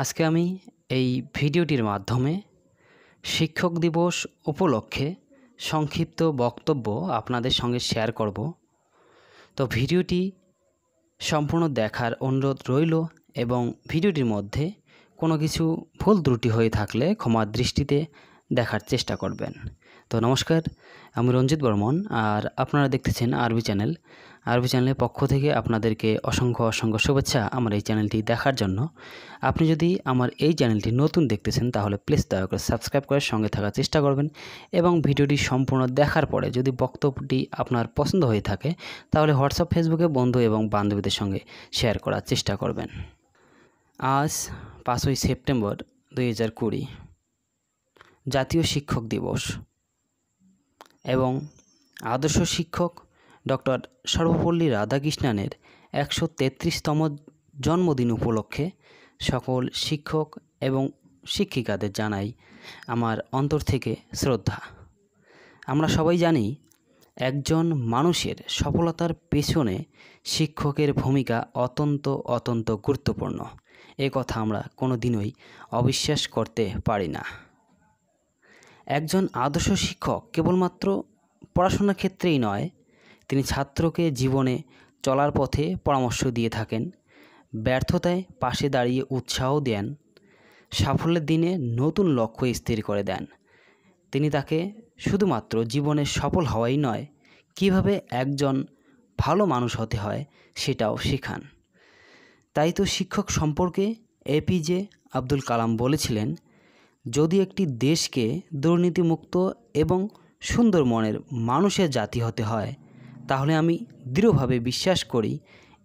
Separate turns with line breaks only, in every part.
আজকে আমি এই ভিডিওটির মাধ্যমে শিক্ষক দিবস উপলক্ষে সংক্ষিপ্ত বক্তব্য আপনাদের সঙ্গে শেয়ার করব তো ভিডিওটি সম্পূর্ণ দেখার অনুরোধ রইল এবং ভিডিওটির মধ্যে কোনো কিছু ভুল ত্রুটি হয়ে থাকলে ক্ষমার দৃষ্টিতে দেখার চেষ্টা করবেন তো নমস্কার আমি রঞ্জিত বর্মন আর আপনারা দেখতেছেন আরবি চ্যানেল আরবি চ্যানেলের পক্ষ থেকে আপনাদেরকে অসংখ্য অসংখ্য শুভেচ্ছা আমার এই চ্যানেলটি দেখার জন্য আপনি যদি আমার এই চ্যানেলটি নতুন দেখতেছেন তাহলে প্লিজ দয়া করে সাবস্ক্রাইব করে সঙ্গে থাকার চেষ্টা করবেন এবং ভিডিওটি সম্পূর্ণ দেখার পরে যদি বক্তব্যটি আপনার পছন্দ হয়ে থাকে তাহলে হোয়াটসঅ্যাপ ফেসবুকে বন্ধু এবং বান্ধবীদের সঙ্গে শেয়ার করার চেষ্টা করবেন আজ পাঁচই সেপ্টেম্বর দুই হাজার কুড়ি জাতীয় শিক্ষক দিবস এবং আদর্শ শিক্ষক ডক্টর সর্বপল্লী রাধাকৃষ্ণানের একশো তেত্রিশতম জন্মদিন উপলক্ষে সকল শিক্ষক এবং শিক্ষিকাদের জানাই আমার অন্তর থেকে শ্রদ্ধা আমরা সবাই জানি একজন মানুষের সফলতার পেছনে শিক্ষকের ভূমিকা অত্যন্ত অত্যন্ত গুরুত্বপূর্ণ এ কথা আমরা কোনো দিনই অবিশ্বাস করতে পারি না একজন আদর্শ শিক্ষক কেবলমাত্র পড়াশোনার ক্ষেত্রেই নয় তিনি ছাত্রকে জীবনে চলার পথে পরামর্শ দিয়ে থাকেন ব্যর্থতায় পাশে দাঁড়িয়ে উৎসাহ দেন সাফল্যের দিনে নতুন লক্ষ্য স্থির করে দেন তিনি তাকে শুধুমাত্র জীবনে সফল হওয়াই নয় কিভাবে একজন ভালো মানুষ হতে হয় সেটাও শেখান তাই তো শিক্ষক সম্পর্কে এপিজে আব্দুল কালাম বলেছিলেন যদি একটি দেশকে দুর্নীতিমুক্ত এবং সুন্দর মনের মানুষের জাতি হতে হয় তাহলে আমি দৃঢ়ভাবে বিশ্বাস করি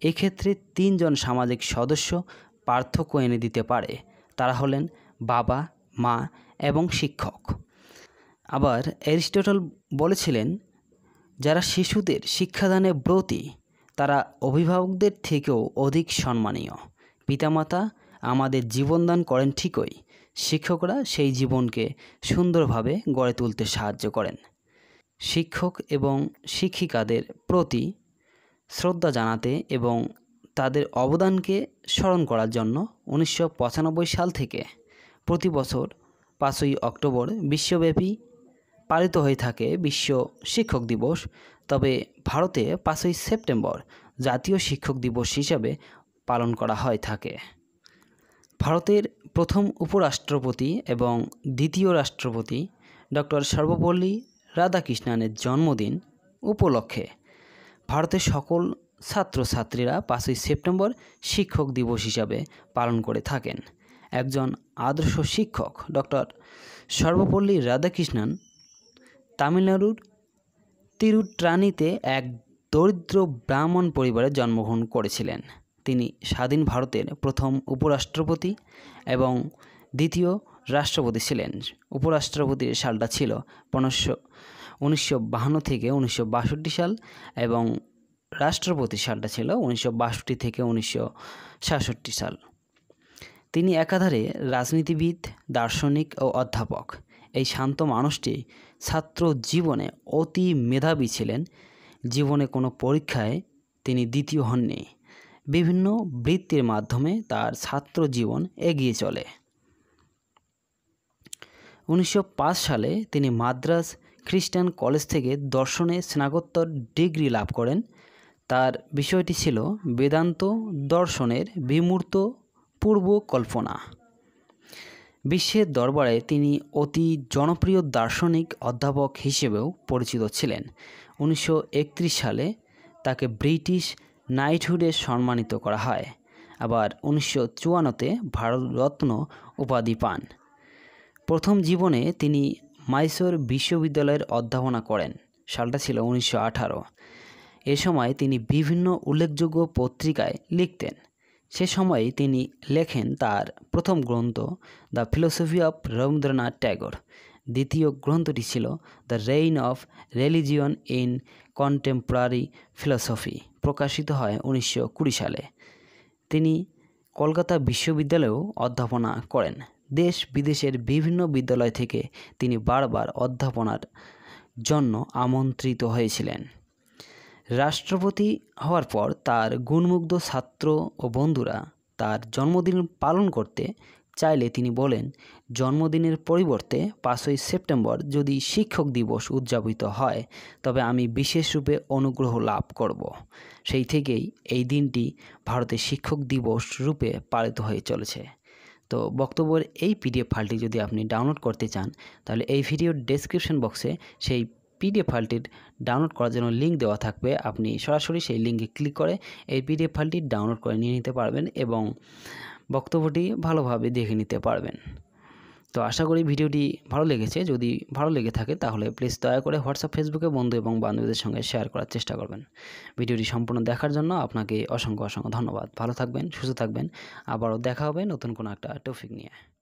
এক্ষেত্রে তিনজন সামাজিক সদস্য পার্থক্য এনে দিতে পারে তারা হলেন বাবা মা এবং শিক্ষক আবার অ্যারিস্টটল বলেছিলেন যারা শিশুদের শিক্ষাদানে ব্রতী তারা অভিভাবকদের থেকেও অধিক সম্মানীয় পিতামাতা আমাদের জীবনদান করেন ঠিকই শিক্ষকরা সেই জীবনকে সুন্দরভাবে গড়ে তুলতে সাহায্য করেন শিক্ষক এবং শিক্ষিকাদের প্রতি শ্রদ্ধা জানাতে এবং তাদের অবদানকে স্মরণ করার জন্য উনিশশো সাল থেকে প্রতি বছর পাঁচই অক্টোবর বিশ্বব্যাপী পালিত হয়ে থাকে বিশ্ব শিক্ষক দিবস তবে ভারতে পাঁচই সেপ্টেম্বর জাতীয় শিক্ষক দিবস হিসাবে পালন করা হয় থাকে ভারতের প্রথম উপরাষ্ট্রপতি এবং দ্বিতীয় রাষ্ট্রপতি ডক্টর সর্বপল্লী রাধাকৃষ্ণানের জন্মদিন উপলক্ষে ভারতের সকল ছাত্রছাত্রীরা পাঁচই সেপ্টেম্বর শিক্ষক দিবস হিসাবে পালন করে থাকেন একজন আদর্শ শিক্ষক ডক্টর সর্বপল্লী রাধাকৃষ্ণন তামিলনাড়ুর তিরুট্রানিতে এক দরিদ্র ব্রাহ্মণ পরিবারে জন্মগ্রহণ করেছিলেন তিনি স্বাধীন ভারতের প্রথম উপরাষ্ট্রপতি এবং দ্বিতীয় রাষ্ট্রপতি ছিলেন উপরাষ্ট্রপতির সালটা ছিল পনেরোশো উনিশশো বাহান্ন থেকে উনিশশো বাষট্টি সাল এবং রাষ্ট্রপতি সালটা ছিল উনিশশো বাষট্টি থেকে উনিশশো সাতষট্টি সাল তিনি একাধারে রাজনীতিবিদ দার্শনিক ও অধ্যাপক এই শান্ত মানুষটি ছাত্র জীবনে অতি মেধাবী ছিলেন জীবনে কোনো পরীক্ষায় তিনি দ্বিতীয় হননি বিভিন্ন বৃত্তির মাধ্যমে তার ছাত্র জীবন এগিয়ে চলে উনিশশো সালে তিনি মাদ্রাস খ্রিস্টান কলেজ থেকে দর্শনে স্নাতকোত্তর ডিগ্রি লাভ করেন তার বিষয়টি ছিল বেদান্ত দর্শনের বিমূর্ত পূর্ব কল্পনা বিশ্বের দরবারে তিনি অতি জনপ্রিয় দার্শনিক অধ্যাপক হিসেবেও পরিচিত ছিলেন উনিশশো সালে তাকে ব্রিটিশ নাইটহুডে সম্মানিত করা হয় আবার উনিশশো চুয়ান্নতে ভারতরত্ন উপাধি পান প্রথম জীবনে তিনি মাইসোর বিশ্ববিদ্যালয়ের অধ্যাপনা করেন সালটা ছিল উনিশশো আঠারো এ সময় তিনি বিভিন্ন উল্লেখযোগ্য পত্রিকায় লিখতেন সে সময়ে তিনি লেখেন তার প্রথম গ্রন্থ the philosophy of Rabindranath Tagore দ্বিতীয় গ্রন্থটি ছিল the reign of religion in contemporary philosophy প্রকাশিত হয় উনিশশো কুড়ি সালে তিনি কলকাতা বিশ্ববিদ্যালয়েও অধ্যাপনা করেন দেশ বিদেশের বিভিন্ন বিদ্যালয় থেকে তিনি বারবার অধ্যাপনার জন্য আমন্ত্রিত হয়েছিলেন রাষ্ট্রপতি হওয়ার পর তার গুণমুগ্ধ ছাত্র ও বন্ধুরা তার জন্মদিন পালন করতে চাইলে তিনি বলেন জন্মদিনের পরিবর্তে পাঁচই সেপ্টেম্বর যদি শিক্ষক দিবস উদযাপিত হয় তবে আমি বিশেষরূপে অনুগ্রহ লাভ করব সেই থেকেই এই দিনটি ভারতে শিক্ষক দিবস রূপে পালিত হয়ে চলেছে তো বক্তব্যের এই পিডিএফ ফাইলটি যদি আপনি ডাউনলোড করতে চান তাহলে এই ভিডিওর ডেসক্রিপশন বক্সে সেই পিডিএফ ফাইলটি ডাউনলোড করার জন্য লিঙ্ক দেওয়া থাকবে আপনি সরাসরি সেই লিঙ্কে ক্লিক করে এই পিডিএফ ফাইলটি ডাউনলোড করে নিয়ে নিতে পারবেন এবং বক্তব্যটি ভালোভাবে দেখে নিতে পারবেন তো আশা করি ভিডিওটি ভালো লেগেছে যদি ভালো লেগে থাকে তাহলে প্লিজ দয়া করে হোয়াটসঅ্যাপ ফেসবুকে বন্ধু এবং বান্ধবীদের সঙ্গে শেয়ার করার চেষ্টা করবেন ভিডিওটি সম্পূর্ণ দেখার জন্য আপনাকে অসংখ্য অসংখ্য ধন্যবাদ ভালো থাকবেন সুস্থ থাকবেন আবারও দেখা হবে নতুন কোনো একটা টপিক নিয়ে